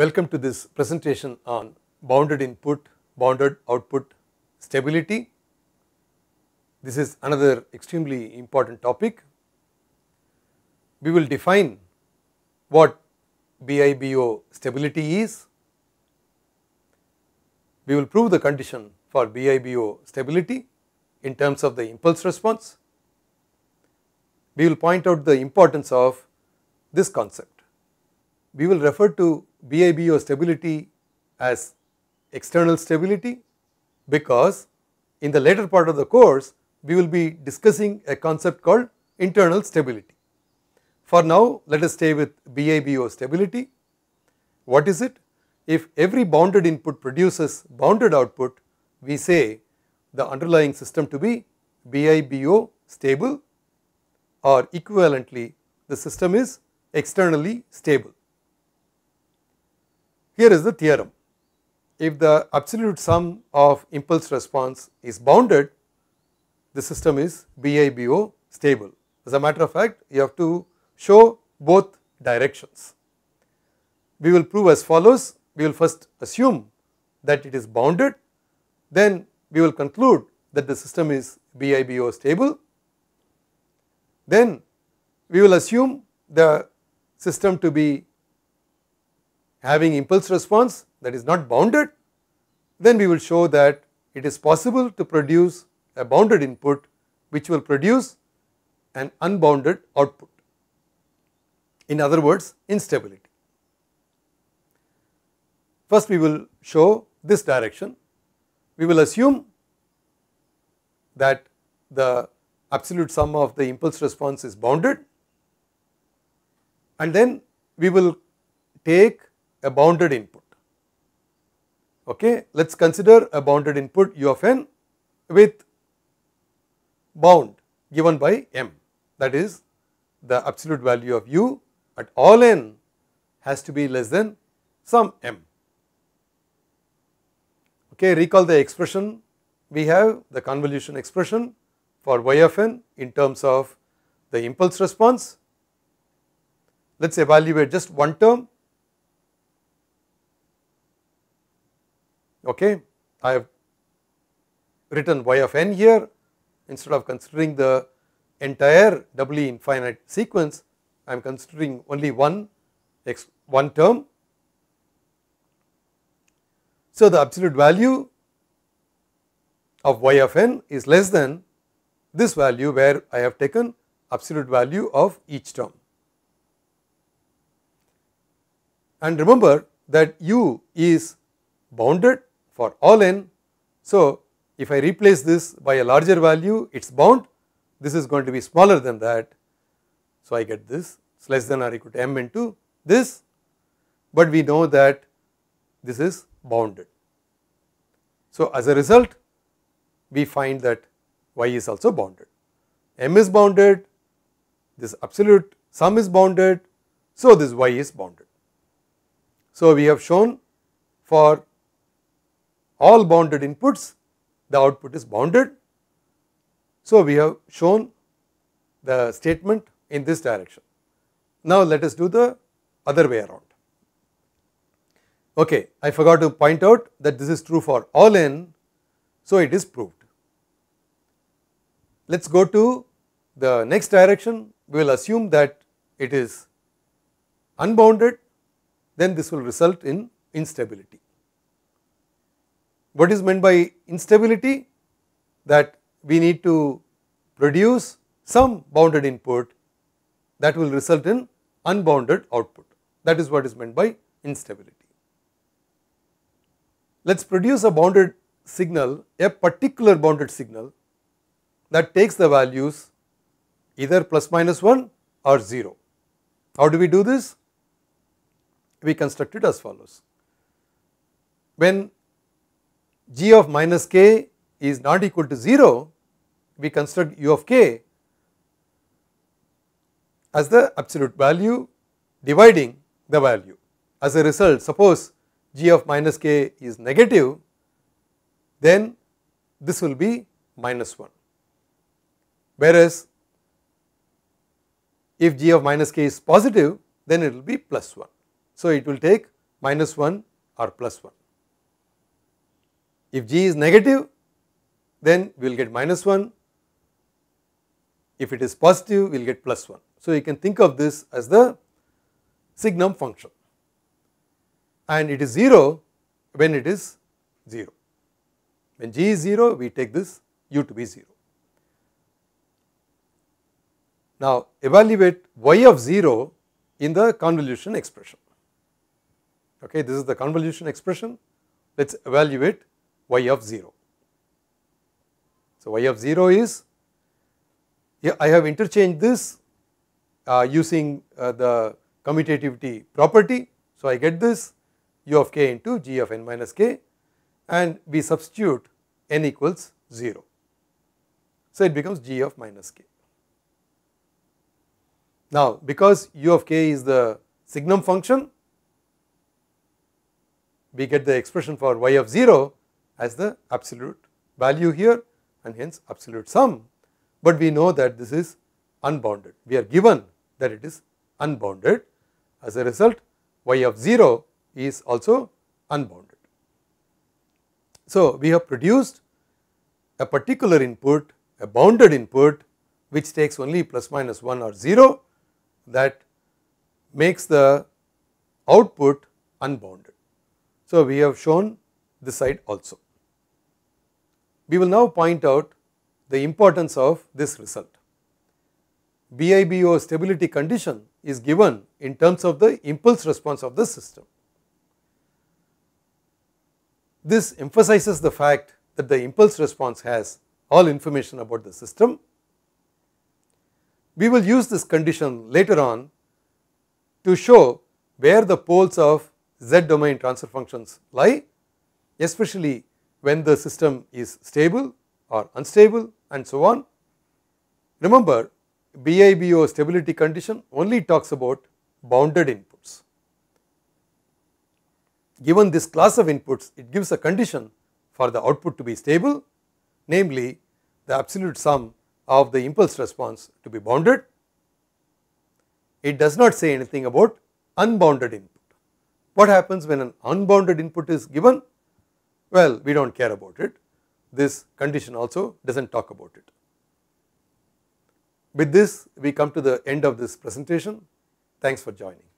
Welcome to this presentation on bounded input, bounded output stability. This is another extremely important topic. We will define what BIBO stability is. We will prove the condition for BIBO stability in terms of the impulse response. We will point out the importance of this concept we will refer to BIB or stability as external stability because in the later part of the course we will be discussing a concept called internal stability. For now let us stay with BIB or stability. What is it? If every bounded input produces bounded output we say the underlying system to be BIBO stable or equivalently the system is externally stable. Here is the theorem. If the absolute sum of impulse response is bounded, the system is BIBO stable. As a matter of fact, you have to show both directions. We will prove as follows. We will first assume that it is bounded, then we will conclude that the system is BIBO stable. Then we will assume the system to be having impulse response that is not bounded, then we will show that it is possible to produce a bounded input which will produce an unbounded output. In other words, instability. First we will show this direction. We will assume that the absolute sum of the impulse response is bounded and then we will take a bounded input. Okay. Let us consider a bounded input u of n with bound given by m that is the absolute value of u at all n has to be less than some m. Okay, recall the expression we have the convolution expression for y of n in terms of the impulse response. Let us evaluate just one term Okay. I have written y of n here instead of considering the entire doubly infinite sequence, I am considering only one x one term. So, the absolute value of y of n is less than this value where I have taken absolute value of each term. And remember that u is bounded for all n. So, if I replace this by a larger value it is bound this is going to be smaller than that. So, I get this it's less than or equal to m into this, but we know that this is bounded. So, as a result we find that y is also bounded. m is bounded, this absolute sum is bounded, so this y is bounded. So, we have shown for all bounded inputs, the output is bounded. So, we have shown the statement in this direction. Now, let us do the other way around. Okay, I forgot to point out that this is true for all n, so it is proved. Let us go to the next direction, we will assume that it is unbounded, then this will result in instability. What is meant by instability? That we need to produce some bounded input that will result in unbounded output. That is what is meant by instability. Let us produce a bounded signal, a particular bounded signal that takes the values either plus minus 1 or 0. How do we do this? We construct it as follows. When g of minus k is not equal to 0, we construct u of k as the absolute value dividing the value. As a result, suppose g of minus k is negative, then this will be minus 1. Whereas, if g of minus k is positive, then it will be plus 1. So, it will take minus 1 or plus 1. If g is negative, then we will get minus 1. If it is positive, we will get plus 1. So, you can think of this as the signum function and it is 0 when it is 0. When g is 0, we take this u to be 0. Now, evaluate y of 0 in the convolution expression. Okay, this is the convolution expression. Let us evaluate y of 0. So, y of 0 is I have interchanged this uh, using uh, the commutativity property. So, I get this u of k into g of n minus k and we substitute n equals 0. So, it becomes g of minus k. Now, because u of k is the signum function, we get the expression for y of 0 as the absolute value here and hence absolute sum, but we know that this is unbounded. We are given that it is unbounded. As a result, y of 0 is also unbounded. So, we have produced a particular input, a bounded input which takes only plus minus 1 or 0 that makes the output unbounded. So, we have shown this side also. We will now point out the importance of this result. BIBO stability condition is given in terms of the impulse response of the system. This emphasizes the fact that the impulse response has all information about the system. We will use this condition later on to show where the poles of z domain transfer functions lie, especially when the system is stable or unstable and so on. Remember BIBO stability condition only talks about bounded inputs. Given this class of inputs, it gives a condition for the output to be stable, namely the absolute sum of the impulse response to be bounded. It does not say anything about unbounded input. What happens when an unbounded input is given? Well, we do not care about it, this condition also does not talk about it. With this, we come to the end of this presentation. Thanks for joining.